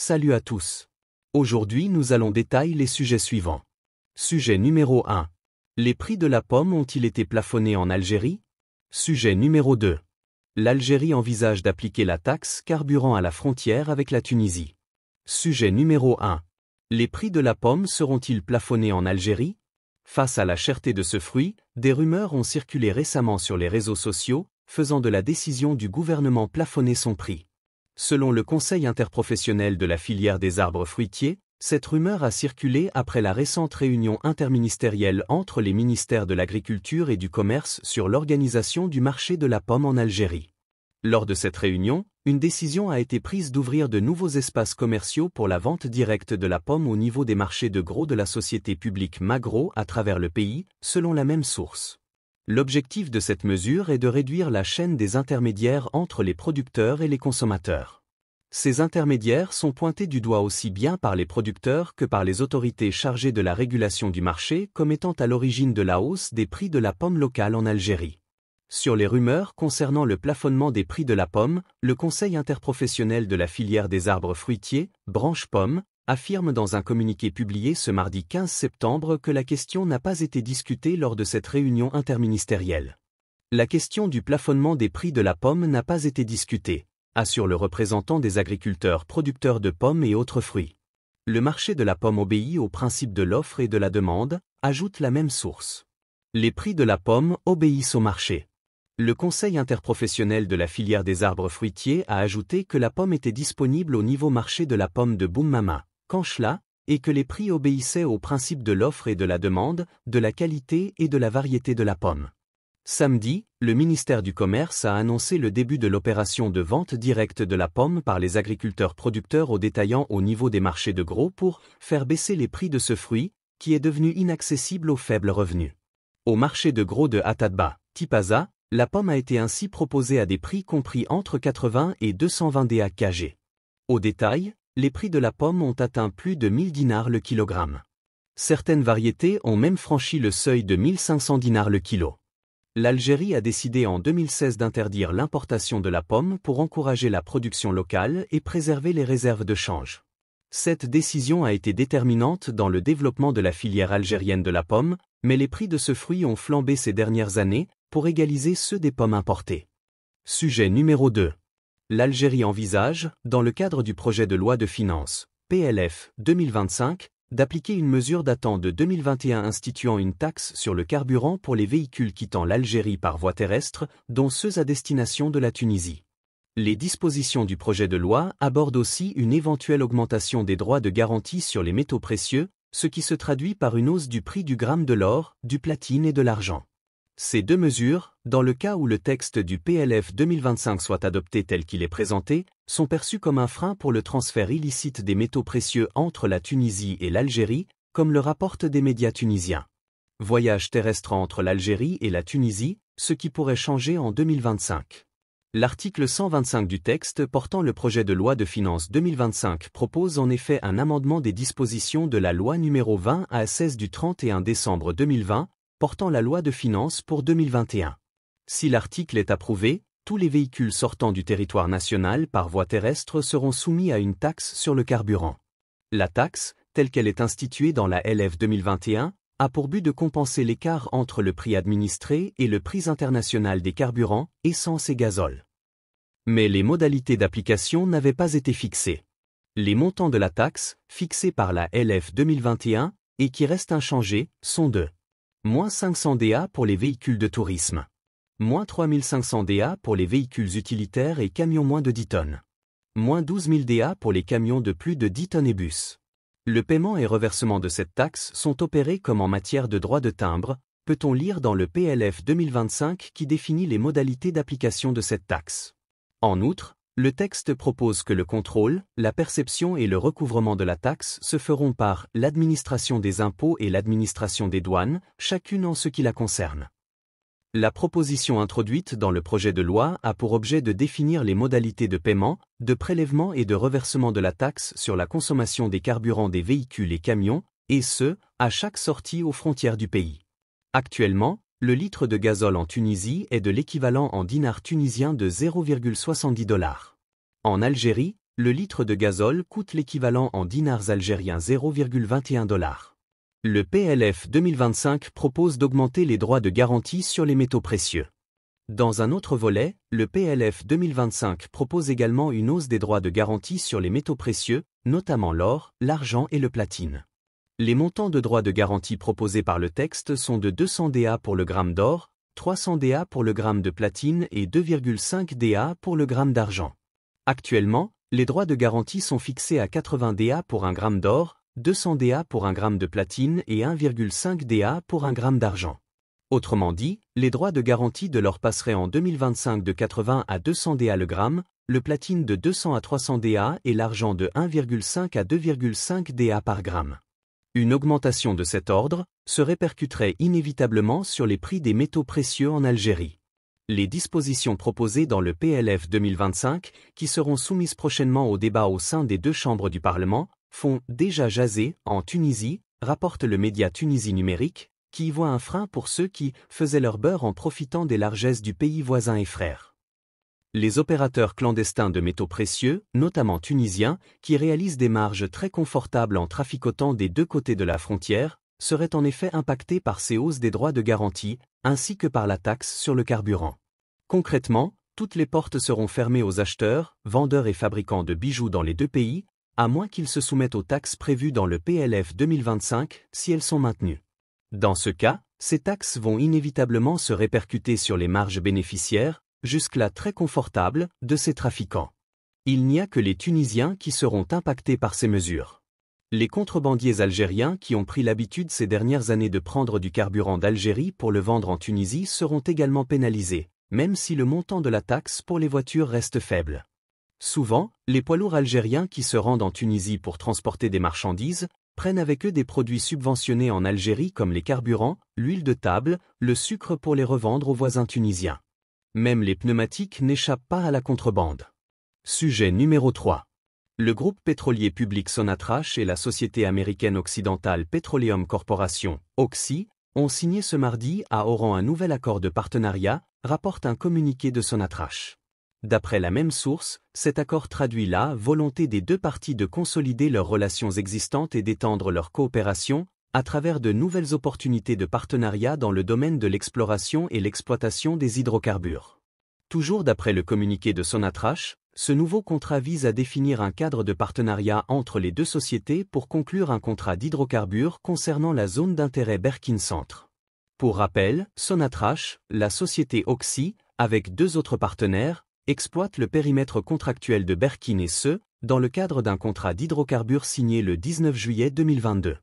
Salut à tous. Aujourd'hui nous allons détailler les sujets suivants. Sujet numéro 1. Les prix de la pomme ont-ils été plafonnés en Algérie Sujet numéro 2. L'Algérie envisage d'appliquer la taxe carburant à la frontière avec la Tunisie. Sujet numéro 1. Les prix de la pomme seront-ils plafonnés en Algérie Face à la cherté de ce fruit, des rumeurs ont circulé récemment sur les réseaux sociaux, faisant de la décision du gouvernement plafonner son prix. Selon le Conseil interprofessionnel de la filière des arbres fruitiers, cette rumeur a circulé après la récente réunion interministérielle entre les ministères de l'Agriculture et du Commerce sur l'organisation du marché de la pomme en Algérie. Lors de cette réunion, une décision a été prise d'ouvrir de nouveaux espaces commerciaux pour la vente directe de la pomme au niveau des marchés de gros de la société publique Magro à travers le pays, selon la même source. L'objectif de cette mesure est de réduire la chaîne des intermédiaires entre les producteurs et les consommateurs. Ces intermédiaires sont pointés du doigt aussi bien par les producteurs que par les autorités chargées de la régulation du marché comme étant à l'origine de la hausse des prix de la pomme locale en Algérie. Sur les rumeurs concernant le plafonnement des prix de la pomme, le Conseil interprofessionnel de la filière des arbres fruitiers, branche pomme, affirme dans un communiqué publié ce mardi 15 septembre que la question n'a pas été discutée lors de cette réunion interministérielle. La question du plafonnement des prix de la pomme n'a pas été discutée, assure le représentant des agriculteurs producteurs de pommes et autres fruits. Le marché de la pomme obéit au principe de l'offre et de la demande, ajoute la même source. Les prix de la pomme obéissent au marché. Le Conseil interprofessionnel de la filière des arbres fruitiers a ajouté que la pomme était disponible au niveau marché de la pomme de Boumama. Kanchla, et que les prix obéissaient aux principes de l'offre et de la demande, de la qualité et de la variété de la pomme. Samedi, le ministère du Commerce a annoncé le début de l'opération de vente directe de la pomme par les agriculteurs producteurs aux détaillants au niveau des marchés de gros pour faire baisser les prix de ce fruit, qui est devenu inaccessible aux faibles revenus. Au marché de gros de Atatba, Tipaza, la pomme a été ainsi proposée à des prix compris entre 80 et 220 DA KG. Au détail, les prix de la pomme ont atteint plus de 1000 dinars le kilogramme. Certaines variétés ont même franchi le seuil de 1500 dinars le kilo. L'Algérie a décidé en 2016 d'interdire l'importation de la pomme pour encourager la production locale et préserver les réserves de change. Cette décision a été déterminante dans le développement de la filière algérienne de la pomme, mais les prix de ce fruit ont flambé ces dernières années pour égaliser ceux des pommes importées. Sujet numéro 2 l'Algérie envisage, dans le cadre du projet de loi de finances, PLF 2025, d'appliquer une mesure datant de 2021 instituant une taxe sur le carburant pour les véhicules quittant l'Algérie par voie terrestre, dont ceux à destination de la Tunisie. Les dispositions du projet de loi abordent aussi une éventuelle augmentation des droits de garantie sur les métaux précieux, ce qui se traduit par une hausse du prix du gramme de l'or, du platine et de l'argent. Ces deux mesures, dans le cas où le texte du PLF 2025 soit adopté tel qu'il est présenté, sont perçues comme un frein pour le transfert illicite des métaux précieux entre la Tunisie et l'Algérie, comme le rapportent des médias tunisiens. Voyage terrestre entre l'Algérie et la Tunisie, ce qui pourrait changer en 2025. L'article 125 du texte portant le projet de loi de finances 2025 propose en effet un amendement des dispositions de la loi numéro 20 à 16 du 31 décembre 2020 portant la loi de finances pour 2021. Si l'article est approuvé, tous les véhicules sortant du territoire national par voie terrestre seront soumis à une taxe sur le carburant. La taxe, telle qu'elle est instituée dans la LF 2021, a pour but de compenser l'écart entre le prix administré et le prix international des carburants, essence et gazole. Mais les modalités d'application n'avaient pas été fixées. Les montants de la taxe, fixés par la LF 2021, et qui restent inchangés, sont de moins 500 DA pour les véhicules de tourisme. Moins 3500 DA pour les véhicules utilitaires et camions moins de 10 tonnes. Moins 12 000 DA pour les camions de plus de 10 tonnes et bus. Le paiement et reversement de cette taxe sont opérés comme en matière de droit de timbre, peut-on lire dans le PLF 2025 qui définit les modalités d'application de cette taxe. En outre, le texte propose que le contrôle, la perception et le recouvrement de la taxe se feront par l'administration des impôts et l'administration des douanes, chacune en ce qui la concerne. La proposition introduite dans le projet de loi a pour objet de définir les modalités de paiement, de prélèvement et de reversement de la taxe sur la consommation des carburants des véhicules et camions, et ce, à chaque sortie aux frontières du pays. Actuellement, le litre de gazole en Tunisie est de l'équivalent en dinars tunisiens de 0,70 En Algérie, le litre de gazole coûte l'équivalent en dinars algériens 0,21 Le PLF 2025 propose d'augmenter les droits de garantie sur les métaux précieux. Dans un autre volet, le PLF 2025 propose également une hausse des droits de garantie sur les métaux précieux, notamment l'or, l'argent et le platine. Les montants de droits de garantie proposés par le texte sont de 200 DA pour le gramme d'or, 300 DA pour le gramme de platine et 2,5 DA pour le gramme d'argent. Actuellement, les droits de garantie sont fixés à 80 DA pour un gramme d'or, 200 DA pour un gramme de platine et 1,5 DA pour un gramme d'argent. Autrement dit, les droits de garantie de l'or passeraient en 2025 de 80 à 200 DA le gramme, le platine de 200 à 300 DA et l'argent de 1,5 à 2,5 DA par gramme. Une augmentation de cet ordre se répercuterait inévitablement sur les prix des métaux précieux en Algérie. Les dispositions proposées dans le PLF 2025, qui seront soumises prochainement au débat au sein des deux chambres du Parlement, font déjà jaser en Tunisie, rapporte le média Tunisie numérique, qui y voit un frein pour ceux qui faisaient leur beurre en profitant des largesses du pays voisin et frère les opérateurs clandestins de métaux précieux, notamment tunisiens, qui réalisent des marges très confortables en traficotant des deux côtés de la frontière, seraient en effet impactés par ces hausses des droits de garantie, ainsi que par la taxe sur le carburant. Concrètement, toutes les portes seront fermées aux acheteurs, vendeurs et fabricants de bijoux dans les deux pays, à moins qu'ils se soumettent aux taxes prévues dans le PLF 2025 si elles sont maintenues. Dans ce cas, ces taxes vont inévitablement se répercuter sur les marges bénéficiaires, jusque-là très confortable, de ces trafiquants. Il n'y a que les Tunisiens qui seront impactés par ces mesures. Les contrebandiers algériens qui ont pris l'habitude ces dernières années de prendre du carburant d'Algérie pour le vendre en Tunisie seront également pénalisés, même si le montant de la taxe pour les voitures reste faible. Souvent, les poids lourds algériens qui se rendent en Tunisie pour transporter des marchandises prennent avec eux des produits subventionnés en Algérie comme les carburants, l'huile de table, le sucre pour les revendre aux voisins tunisiens. Même les pneumatiques n'échappent pas à la contrebande. Sujet numéro 3. Le groupe pétrolier public Sonatrach et la société américaine occidentale Petroleum Corporation, Oxy, ont signé ce mardi à Oran un nouvel accord de partenariat, rapporte un communiqué de Sonatrach. D'après la même source, cet accord traduit la volonté des deux parties de consolider leurs relations existantes et d'étendre leur coopération, à travers de nouvelles opportunités de partenariat dans le domaine de l'exploration et l'exploitation des hydrocarbures. Toujours d'après le communiqué de Sonatrach, ce nouveau contrat vise à définir un cadre de partenariat entre les deux sociétés pour conclure un contrat d'hydrocarbures concernant la zone d'intérêt Berkin Centre. Pour rappel, Sonatrach, la société Oxy, avec deux autres partenaires, exploite le périmètre contractuel de Berkin et ce, dans le cadre d'un contrat d'hydrocarbures signé le 19 juillet 2022.